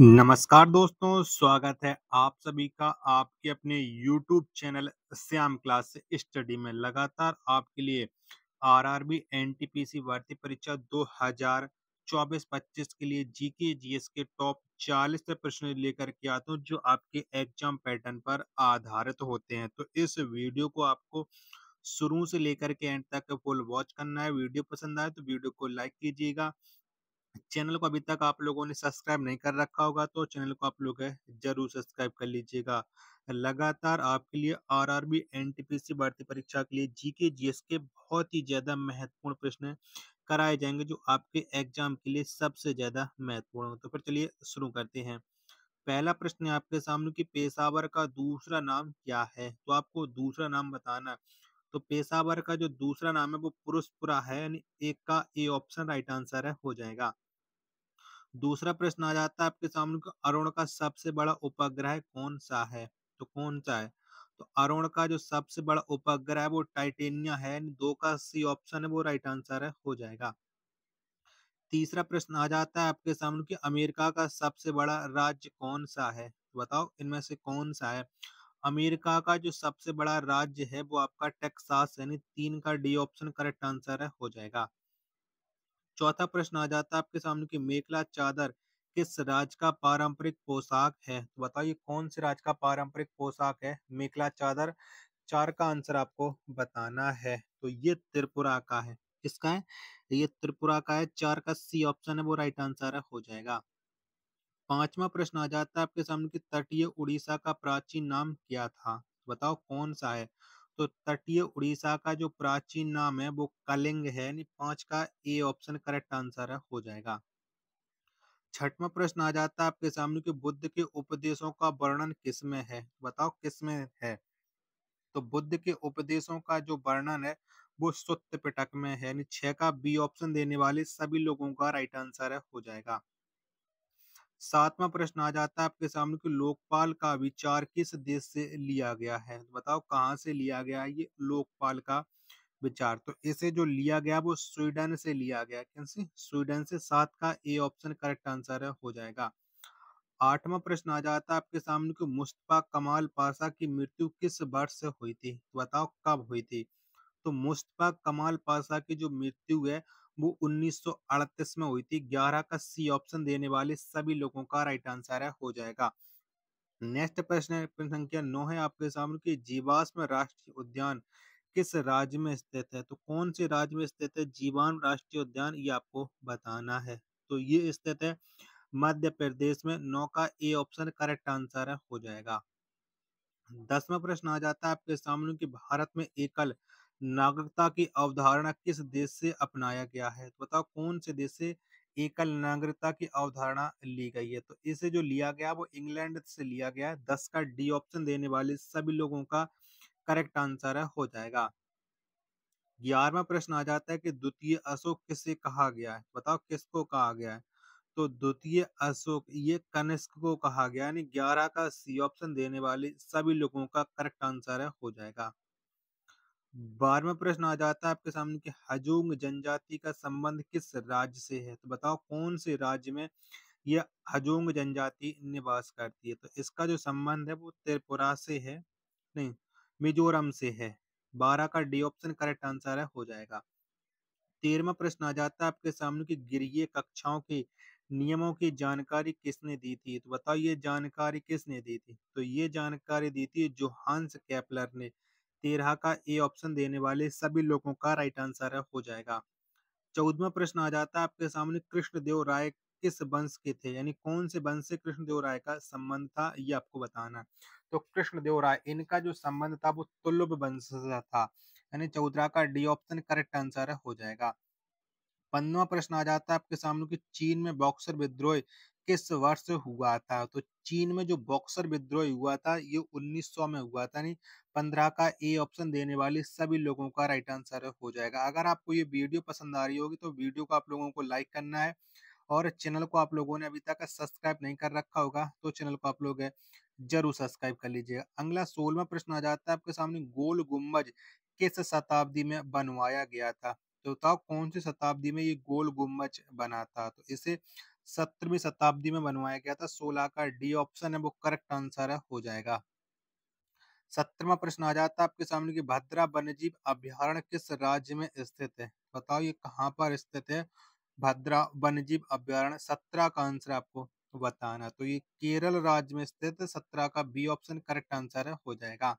नमस्कार दोस्तों स्वागत है आप सभी का आपके अपने YouTube channel Shyam class study में लगातार आपके लिए आरआरबी एनटीपीसी भर्ती परीक्षा 2024-25 के लिए जीके जीएस के टॉप 40 प्रश्न लेकर के आता हूँ जो आपके एग्जाम पैटर्न पर आधारित होते हैं तो इस वीडियो को आपको शुरू से लेकर के एंड तक फुल वॉच करना है वीडियो पसंद आए तो वीडियो को लाइक कीजिएगा चैनल को अभी तक आप लोगों ने सब्सक्राइब नहीं कर रखा होगा तो चैनल को आप लोग जरूर सब्सक्राइब कर लीजिएगा लगातार आपके लिए आरआरबी एनटीपीसी भारतीय परीक्षा के लिए जीके जीएस के बहुत ही ज्यादा महत्वपूर्ण प्रश्न कराए जाएंगे जो आपके एग्जाम के लिए सबसे ज्यादा महत्वपूर्ण तो फिर चलिए शुरू करते हैं पहला प्रश्न है आपके सामने की पेशावर का दूसरा नाम क्या है तो आपको दूसरा नाम बताना तो पेशावर का जो दूसरा नाम है वो पुरुषपुरा है यानी एक का ए ऑप्शन राइट आंसर है हो जाएगा दूसरा प्रश्न आ जाता है आपके सामने अरुण का सबसे बड़ा उपग्रह कौन सा है तो कौन सा है तो अरुण का जो सबसे बड़ा उपग्रह है वो टाइटेनिया है दो का सी ऑप्शन है वो राइट आंसर है हो जाएगा तीसरा प्रश्न आ जाता है आपके सामने कि अमेरिका का सबसे बड़ा राज्य कौन सा है तो बताओ इनमें से कौन सा है अमेरिका का जो सबसे बड़ा राज्य है वो आपका टेक्सास यानी तीन का डी ऑप्शन करेक्ट आंसर है हो जाएगा चौथा प्रश्न आ जाता है आपके सामने की मेखला चादर किस राज्य का पारंपरिक पोशाक है तो बताइए कौन से राज्य का पारंपरिक पोशाक है मेखला चादर चार का आंसर आपको बताना है तो ये त्रिपुरा का है किसका है ये त्रिपुरा का है चार का सी ऑप्शन है वो राइट आंसर हो जाएगा पांचवा प्रश्न आ जाता है आपके सामने की तटीय उड़ीसा का प्राचीन नाम क्या था तो बताओ कौन सा है तो तटीय उड़ीसा का जो प्राचीन नाम है वो कलिंग है पांच का ए ऑप्शन करेक्ट आंसर है हो जाएगा छठवा प्रश्न आ जाता है आपके सामने कि बुद्ध के उपदेशों का वर्णन किसमें है बताओ किसमें है तो बुद्ध के उपदेशों का जो वर्णन है वो सुत्त पिटक में है यानी छह का बी ऑप्शन देने वाले सभी लोगों का राइट आंसर है हो जाएगा सातवां प्रश्न आ जाता है आपके सामने कि लोकपाल का विचार किस देश से लिया गया है तो बताओ कहाँ से लिया गया है ये लोकपाल का विचार तो इसे जो लिया गया वो स्वीडन से लिया गया कौन स्वीडन से सात का ए ऑप्शन करेक्ट आंसर हो जाएगा आठवां प्रश्न आ जाता है आपके सामने कि मुस्तफा कमाल पाशा की मृत्यु किस वर्ष से हुई थी तो बताओ कब हुई थी तो मुस्तफा कमाल पाशा की जो मृत्यु है वो 1938 में हुई थी 11 का सी ऑप्शन देने वाले सभी लोगों का राइट आंसर है हो जाएगा नेक्स्ट प्रश्न प्रश्न संख्या नौ है आपके सामने की जीवाश्म राष्ट्रीय उद्यान किस राज्य में स्थित है तो कौन से राज्य में स्थित है जीवान राष्ट्रीय उद्यान ये आपको बताना है तो ये स्थित है मध्य प्रदेश में नौ का ए ऑप्शन करेक्ट आंसर हो जाएगा दसवा प्रश्न आ जाता है आपके सामने कि भारत में एकल नागरिकता की अवधारणा किस देश से अपनाया गया है तो बताओ कौन से देश से एकल नागरिकता की अवधारणा ली गई है तो इसे जो लिया गया वो इंग्लैंड से लिया गया है दस का डी ऑप्शन देने वाले सभी लोगों का करेक्ट आंसर है हो जाएगा ग्यारहवा प्रश्न आ जाता है कि द्वितीय अशोक किसे कहा गया है बताओ किसको कहा गया है तो द्वितीय अशोक ये कनिष्क को कहा गया यानी ग्यारह का सी ऑप्शन देने वाले सभी लोगों का करेक्ट आंसर है हो जाएगा बारहवा प्रश्न आ जाता है आपके सामने कि हजोंग जनजाति का संबंध किस राज्य से है तो बताओ कौन से राज्य में यह हजोंग जनजाति निवास करती है तो इसका जो संबंध है वो त्रिपुरा से है नहीं मिजोरम से है बारह का डी ऑप्शन करेक्ट आंसर है हो जाएगा तेरहवा प्रश्न आ जाता है आपके सामने की गिरीय कक्षाओं के नियमों की जानकारी किसने दी थी तो बताओ ये जानकारी किसने दी थी तो ये जानकारी दी थी जोहान्स कैपलर ने तेरह का ए ऑप्शन देने वाले सभी लोगों का राइट आंसर हो जाएगा चौदवा प्रश्न आ जाता है आपके सामने कृष्णदेव राय किस वंश के थे यानी कौन से वंश से कृष्णदेव राय का संबंध था ये आपको बताना है तो कृष्णदेव राय इनका जो संबंध था वो तुल्लभ वंश से था यानी चौदह का डी ऑप्शन करेक्ट आंसर हो जाएगा पंद्रवा प्रश्न आ जाता है आपके सामने कि चीन में बॉक्सर विद्रोह किस वर्ष हुआ था तो चीन में जो बॉक्सर विद्रोह हुआ था ये 1900 में हुआ था यानी पंद्रह का ए ऑप्शन देने वाले सभी लोगों का राइट आंसर हो जाएगा अगर आपको ये वीडियो पसंद आ रही होगी तो वीडियो को आप लोगों को लाइक करना है और चैनल को आप लोगों ने अभी तक सब्सक्राइब नहीं कर रखा होगा तो चैनल को आप लोग जरूर सब्सक्राइब कर लीजिएगा अगला सोलवा प्रश्न आ जाता है आपके सामने गोल गुम्बज किस शताब्दी में बनवाया गया था तो बताओ कौन सी शताब्दी में ये गोल गुम्बज बना था तो इसे सत्रहवीं शताब्दी में बनवाया गया था सोलह का डी ऑप्शन है वो करेक्ट आंसर हो जाएगा सत्रवा प्रश्न आ जाता है आपके सामने की भद्रा वन्यजीव अभ्यारण किस राज्य में स्थित है बताओ ये कहाँ पर स्थित है भद्रा वन्यजीव अभ्यारण सत्रह का आंसर आपको बताना तो ये केरल राज्य में स्थित सत्रह का बी ऑप्शन करेक्ट आंसर हो जाएगा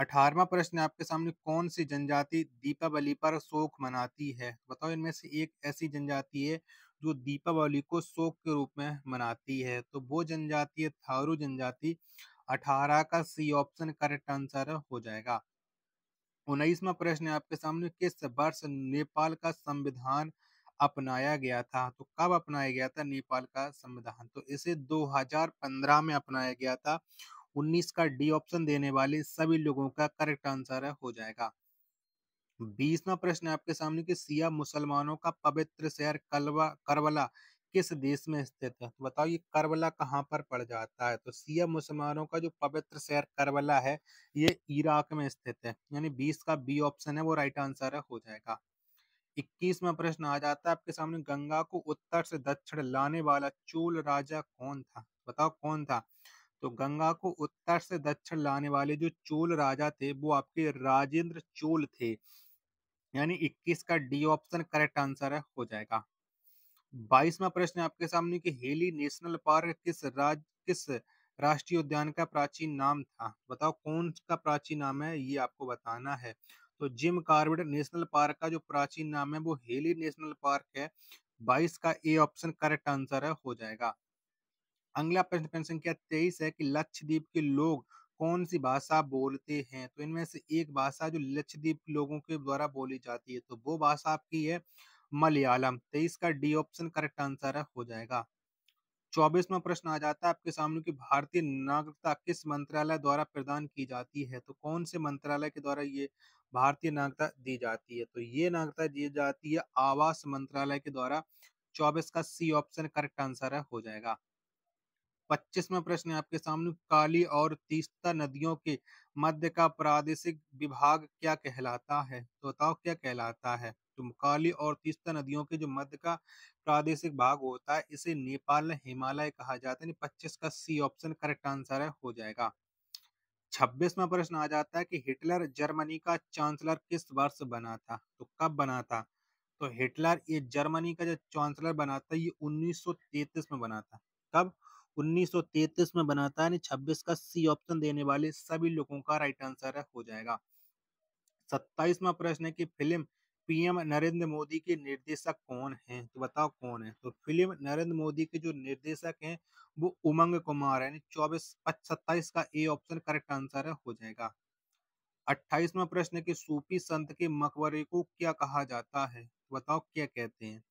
अठारवा प्रश्न आपके सामने कौन सी जनजाति दीपावली पर शोक मनाती है बताओ इनमें से एक ऐसी जनजाति है जो दीपावली को शोक के रूप में मनाती है तो वो जनजाति है थारू जनजाति अठारह का सी ऑप्शन करेक्ट आंसर हो जाएगा उन्नीसवा प्रश्न है आपके सामने किस वर्ष नेपाल का संविधान अपनाया गया था तो कब अपनाया गया था नेपाल का संविधान तो इसे 2015 में अपनाया गया था 19 का डी ऑप्शन देने वाले सभी लोगों का करेक्ट आंसर हो जाएगा बीसवा प्रश्न आपके सामने कि सिया मुसलमानों का पवित्र शहर कलवा करबला किस देश में स्थित है तो बताओ ये करबला कहाँ पर पड़ जाता है तो सिया मुसलमानों का जो पवित्र शहर करबला है ये इराक में स्थित है यानी बीस का बी ऑप्शन है वो राइट आंसर है हो जाएगा इक्कीसवा प्रश्न आ जाता है आपके सामने गंगा को उत्तर से दक्षिण लाने वाला चोल राजा कौन था तो बताओ कौन था तो गंगा को उत्तर से दक्षिण लाने वाले जो चोल राजा थे वो आपके राजेंद्र चोल थे यानी 21 का डी ऑप्शन करेक्ट आंसर है हो जाएगा बाईसवा प्रश्न आपके सामने कि हेली नेशनल पार्क किस राज्य किस राष्ट्रीय उद्यान का प्राचीन नाम था बताओ कौन का प्राचीन नाम है ये आपको बताना है तो जिम कार्बेट नेशनल पार्क का जो प्राचीन नाम है वो हेली नेशनल पार्क है बाईस का ए ऑप्शन करेक्ट आंसर है हो जाएगा अगला प्रश्न प्रश्न संख्या तेईस है कि लक्षद्वीप के लोग कौन सी भाषा बोलते हैं तो इनमें से एक भाषा जो लक्षद्वीप लोगों के द्वारा बोली जाती है तो वो भाषा आपकी है मलयालम तो इसका डी ऑप्शन करेक्ट आंसर है हो जाएगा चौबीसवा प्रश्न आ जाता है आपके सामने की भारतीय नागरिकता किस मंत्रालय द्वारा प्रदान की जाती है तो कौन से मंत्रालय के द्वारा ये भारतीय नागरिकता दी जाती है तो ये नागरिकता दी जाती है आवास मंत्रालय के द्वारा चौबीस का सी ऑप्शन करेक्ट आंसर है हो जाएगा पच्चीसवा प्रश्न है आपके सामने काली और तीस्ता नदियों के मध्य का प्रादेशिक विभाग क्या कहलाता है तो बताओ क्या कहलाता है जो काली और तीस्ता नदियों के जो मध्य का प्रादेशिक भाग होता है इसे नेपाल हिमालय कहा जाता है पच्चीस का सी ऑप्शन करेक्ट आंसर है हो जाएगा छब्बीसवा प्रश्न आ जाता है कि हिटलर जर्मनी का चांसलर किस वर्ष बना था तो कब बना था तो हिटलर ये जर्मनी का जो चांसलर बना था ये 1933 में बना था कब 1933 में बना था यानी 26 का सी ऑप्शन देने वाले सभी लोगों का राइट आंसर हो जाएगा सत्ताईसवा प्रश्न है कि फिल्म पीएम नरेंद्र मोदी के निर्देशक कौन हैं तो बताओ कौन है तो फिल्म नरेंद्र मोदी के जो निर्देशक हैं वो उमंग कुमार है चौबीस सत्ताईस का ए ऑप्शन करेक्ट आंसर है हो जाएगा अट्ठाईसवा प्रश्न की सूफी संत के मकबरे को क्या कहा जाता है तो बताओ क्या कहते हैं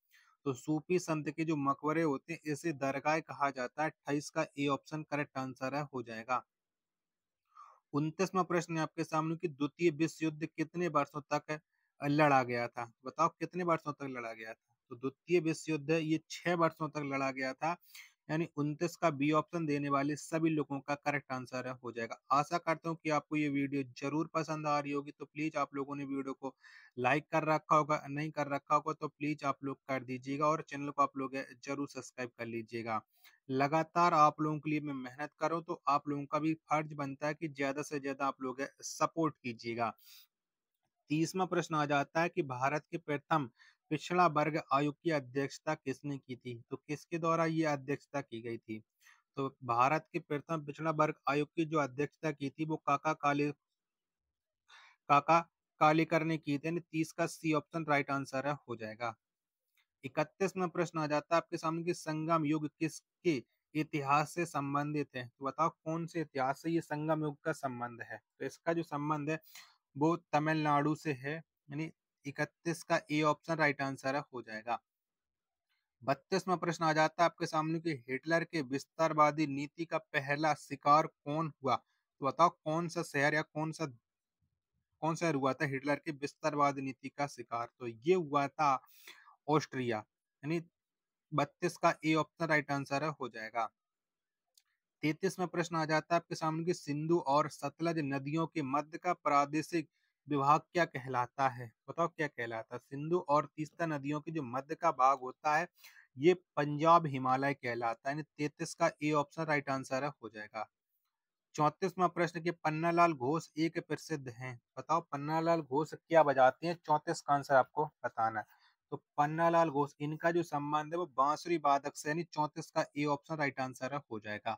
तो सूफी संत के जो मकबरे होते हैं इसे दरगाह कहा जाता है अट्ठाईस का ए ऑप्शन करेक्ट आंसर है हो जाएगा उन्तीसवा प्रश्न आपके सामने की द्वितीय विश्व युद्ध कितने वर्षों तक लड़ा गया था बताओ कितने वर्षों तक लड़ा गया था तो द्वितीय विश्व युद्ध ये छह वर्षों तक लड़ा गया था यानी उनतीस का बी ऑप्शन देने वाले सभी लोगों का करेक्ट आंसर हो जाएगा आशा करता हूँ कि आपको ये वीडियो जरूर पसंद आ रही होगी तो प्लीज आप लोगों ने वीडियो को लाइक कर रखा होगा नहीं कर रखा होगा तो प्लीज आप लोग कर दीजिएगा और चैनल को आप लोग जरूर सब्सक्राइब कर लीजिएगा लगातार आप लोगों के लिए मैं मेहनत करूँ तो आप लोगों का भी फर्ज बनता है कि ज्यादा से ज्यादा आप लोग सपोर्ट कीजिएगा तीसवा प्रश्न आ जाता है कि भारत के प्रथम पिछड़ा वर्ग आयोग की अध्यक्षता किसने की थी तो किसके द्वारा ये अध्यक्षता की गई थी तो भारत के प्रथम पिछड़ा वर्ग आयोग की जो अध्यक्षता की थी वो काका काले काका कालेकर ने की थी तीस का सी ऑप्शन राइट आंसर है हो जाएगा इकतीसवा प्रश्न आ जाता है आपके सामने की संगम युग किसके इतिहास से संबंधित है तो बताओ कौन से इतिहास से ये संगम युग का संबंध है तो इसका जो संबंध है वो तमिलनाडु से है यानी इकतीस का ए ऑप्शन राइट आंसर हो जाएगा बत्तीसवा प्रश्न आ जाता है आपके सामने कि हिटलर के विस्तारवादी नीति का पहला शिकार कौन हुआ तो बताओ कौन सा शहर या कौन सा कौन सा हुआ था हिटलर के विस्तारवादी नीति का शिकार तो ये हुआ था ऑस्ट्रिया यानी बत्तीस का ए ऑप्शन राइट आंसर हो जाएगा तैतीसवा प्रश्न आ जाता है आपके सामने की सिंधु और सतलज नदियों के मध्य का प्रादेशिक विभाग क्या कहलाता है बताओ क्या कहलाता है सिंधु और तीस्ता नदियों के जो मध्य का भाग होता है ये पंजाब हिमालय कहलाता है तैतीस का ए ऑप्शन राइट आंसर हो जाएगा चौतीसवा प्रश्न के पन्नालाल घोष एक प्रसिद्ध हैं बताओ पन्नालाल घोष क्या बजाते हैं चौतीस का आंसर आपको बताना तो पन्नालाल घोष इनका जो संबंध है वो बांसुरी वादक से यानी चौतीस का ए ऑप्शन राइट आंसर हो जाएगा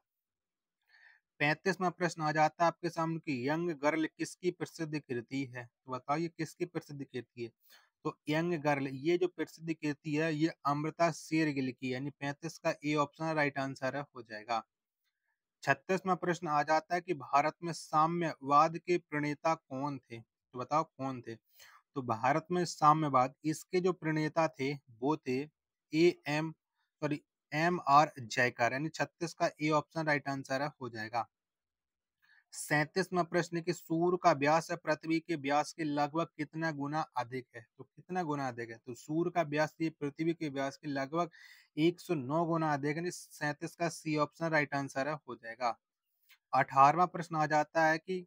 पैंतीसवा प्रश्न आ जाता है आपके सामने की यंग गर्ल किसकी प्रसिद्ध कृति है तो बताओ ये किसकी प्रसिद्ध कृति है तो यंग गर्ल ये जो प्रसिद्ध कृति है ये अमृता शेरगिल की यानी पैंतीस का ए ऑप्शन राइट आंसर हो जाएगा छत्तीसवा प्रश्न आ जाता है कि भारत में साम्यवाद के प्रणेता कौन थे तो बताओ कौन थे तो भारत में साम्यवाद इसके जो प्रणेता थे वो थे A M sorry M R Jayakar यानी छत्तीस का ए ऑप्शन राइट आंसर है हो जाएगा सैतीसवा प्रश्न की सूर्य का व्यास है पृथ्वी के व्यास के लगभग कितना गुना अधिक है तो कितना गुना अधिक है तो सूर्य का व्यास ये पृथ्वी के व्यास के लगभग 109 गुना अधिक है सैतीस का सी ऑप्शन राइट आंसर है हो जाएगा अठारवा प्रश्न आ जाता है कि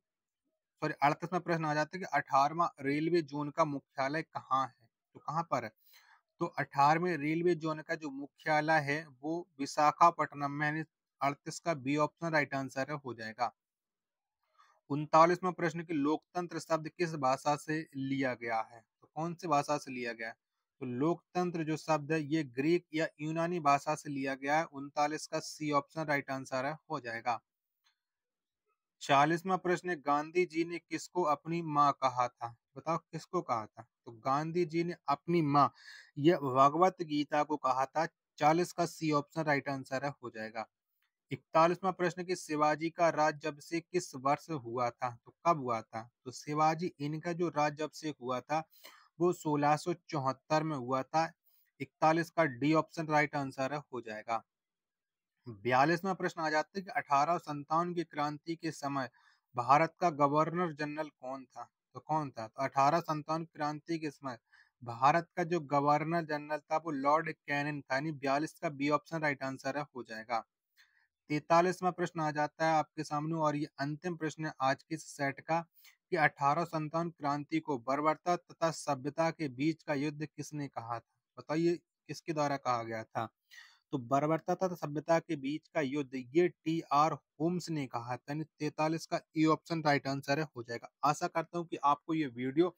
सॉरी अड़तीसवा प्रश्न आ जाता है कि अठारवा रेलवे जोन का मुख्यालय कहाँ है तो कहाँ पर है तो अठारहवें रेलवे जोन का जो मुख्यालय है वो विशाखापट्टनम में यानी अड़तीस का बी ऑप्शन राइट आंसर हो जाएगा उनतालीसवा प्रश्न की लोकतंत्र शब्द किस भाषा से लिया गया है तो कौन से भाषा से लिया गया है तो लोकतंत्र जो शब्द है ये ग्रीक या यूनानी भाषा से लिया गया है उनतालीस का सी ऑप्शन राइट आंसर है हो जाएगा चालीसवा प्रश्न गांधी जी ने किसको अपनी माँ कहा था बताओ किसको कहा था तो गांधी जी ने अपनी माँ यह भगवत गीता को कहा था चालीस का सी ऑप्शन राइट आंसर है हो जाएगा इकतालीसवा प्रश्न की शिवाजी का राज जब से किस वर्ष हुआ था तो कब हुआ था तो शिवाजी इनका जो राज जब से हुआ था वो सोलह में हुआ था इकतालीस का डी ऑप्शन राइट आंसर है हो जाएगा बयालीसवा प्रश्न आ जाता है कि अठारह की क्रांति के समय भारत का गवर्नर जनरल कौन था तो कौन था तो अठारह संतावन क्रांति के समय भारत का जो गवर्नर जनरल था वो लॉर्ड कैनन था यानी बयालीस का बी ऑप्शन राइट आंसर है हो जाएगा तैतालीसवा प्रश्न आ जाता है आपके सामने और ये अंतिम प्रश्न है आज के सेट का कि अठारह संतावन क्रांति को बर्बरता तथा सभ्यता के बीच का युद्ध किसने कहा था बताइए किसके द्वारा कहा गया था तो बर्बरता तथा सभ्यता के बीच का युद्ध ये टी आर होम्स ने कहा है तैतालीस का ई ऑप्शन राइट आंसर हो जाएगा आशा करता हूँ कि आपको ये वीडियो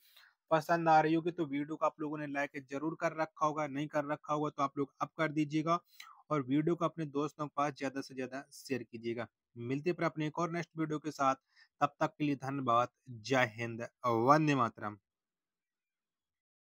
पसंद आ रही होगी तो वीडियो को आप लोगों ने लाइक जरूर कर रखा होगा नहीं कर रखा होगा तो आप लोग अब कर दीजिएगा और वीडियो को अपने दोस्तों के पास ज्यादा से ज्यादा शेयर कीजिएगा मिलते पर अपने एक और नेक्स्ट वीडियो के साथ तब तक के लिए धन्यवाद जय हिंद वंदे मातरम